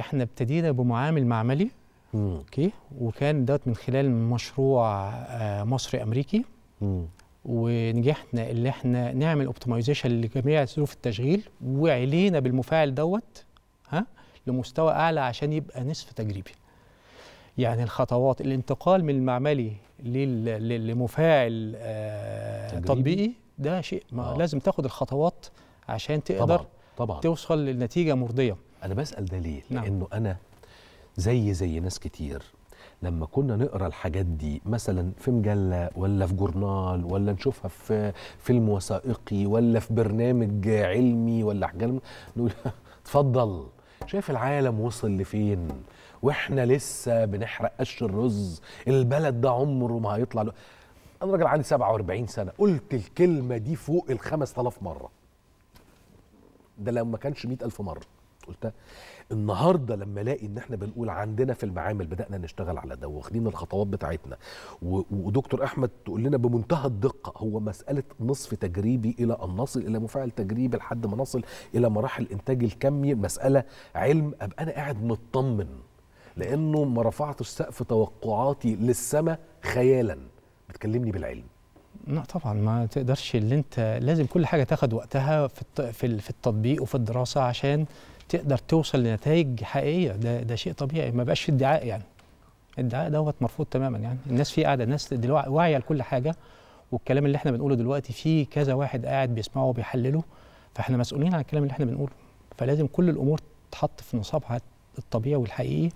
احنا ابتدينا بمعامل معملي اوكي وكان دوت من خلال مشروع آه، مصري امريكي ونجحنا اللي احنا نعمل اوبتمايزيشن لجميع ظروف التشغيل وعلينا بالمفاعل دوت ها لمستوى اعلى عشان يبقى نصف تجريبي يعني الخطوات الانتقال من المعملي لمفاعل آه، تطبيقي ده شيء ما آه. لازم تاخد الخطوات عشان تقدر طبعا. طبعا. توصل لنتيجه مرضيه انا بسال ده ليه نعم. لانه انا زي زي ناس كتير لما كنا نقرا الحاجات دي مثلا في مجله ولا في جورنال ولا نشوفها في فيلم وثائقي ولا في برنامج علمي ولا حاجه نقول اتفضل شايف العالم وصل لفين واحنا لسه بنحرق قش الرز البلد ده عمره ما هيطلع له. انا راجل عندي 47 سنه قلت الكلمه دي فوق ال 5000 مره ده لو ما كانش 100000 مره قلتها النهارده لما الاقي ان احنا بنقول عندنا في المعامل بدانا نشتغل على ده واخدين الخطوات بتاعتنا ودكتور احمد تقول لنا بمنتهى الدقه هو مساله نصف تجريبي الى ان نصل الى مفاعل تجريبي لحد ما نصل الى مراحل انتاج الكمي مساله علم ابقى انا قاعد مطمن لانه ما رفعتش سقف توقعاتي للسماء خيالا بتكلمني بالعلم لا طبعا ما تقدرش اللي انت لازم كل حاجه تاخد وقتها في في التطبيق وفي الدراسه عشان تقدر توصل لنتائج حقيقيه ده ده شيء طبيعي ما بقاش في ادعاء يعني الادعاء دوت مرفوض تماما يعني الناس فيه قاعده الناس دلوقتي واعيه لكل حاجه والكلام اللي احنا بنقوله دلوقتي في كذا واحد قاعد بيسمعه وبيحلله فاحنا مسؤولين عن الكلام اللي احنا بنقوله فلازم كل الامور تتحط في نصابها الطبيعي والحقيقي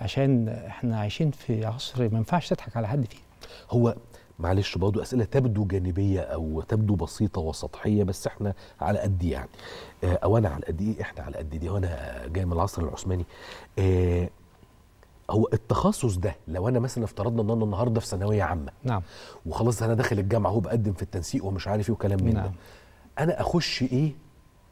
عشان احنا عايشين في عصر ما ينفعش تضحك على حد فيه هو معلش برضه اسئله تبدو جانبيه او تبدو بسيطه وسطحيه بس احنا على قد يعني آه، او انا على قد ايه احنا على قد دي وانا جاي من العصر العثماني آه، هو التخصص ده لو انا مثلا افترضنا ان انا النهارده في ثانويه عامه نعم وخلاص انا داخل الجامعه هو بقدم في التنسيق ومش عارف ايه وكلام من نعم. ده انا اخش ايه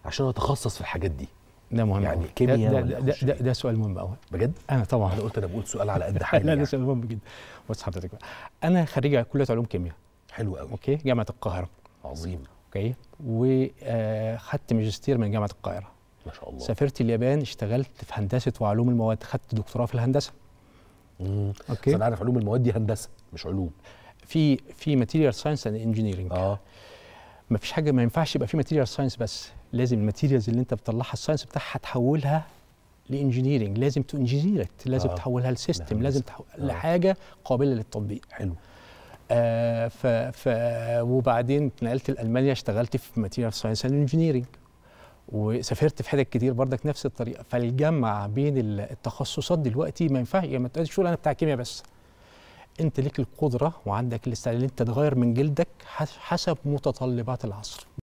عشان اتخصص في الحاجات دي ده مهم يعني كيمياء ده, ده, ده, ده, ده سؤال مهم قوي بجد انا طبعا انا قلت انا بقول سؤال على قد حالي لا ده يعني. سؤال مهم جدا بص حضرتك بقى انا خريج كليه علوم كيمياء حلو قوي اوكي جامعه القاهره عظيم اوكي وخدت آه، ماجستير من جامعه القاهره ما شاء الله سافرت اليابان اشتغلت في هندسه وعلوم المواد خدت دكتوراه في الهندسه امم اوكي انا عارف علوم المواد دي هندسه مش علوم في في ماتيريال ساينس اند انجينيرنج اه ما فيش حاجه ما ينفعش يبقى في ماتيريال ساينس بس لازم الماتيريالز اللي انت بتطلعها الساينس بتاعها تحولها لانجينيرنج لازم تو لازم آه. تحولها لسيستم لازم تحول آه. لحاجه قابله للتطبيق حلو آه ف ف وبعدين اتنقلت لالمانيا اشتغلت في ماتيريال ساينس اند انجينيرنج وسافرت في حتت كتير بردك نفس الطريقه فالجمع بين التخصصات دلوقتي ما ينفعش يعني ما تقول انا بتاع كيمياء بس انت ليك القدره وعندك الاستعداد ان انت تغير من جلدك حسب متطلبات العصر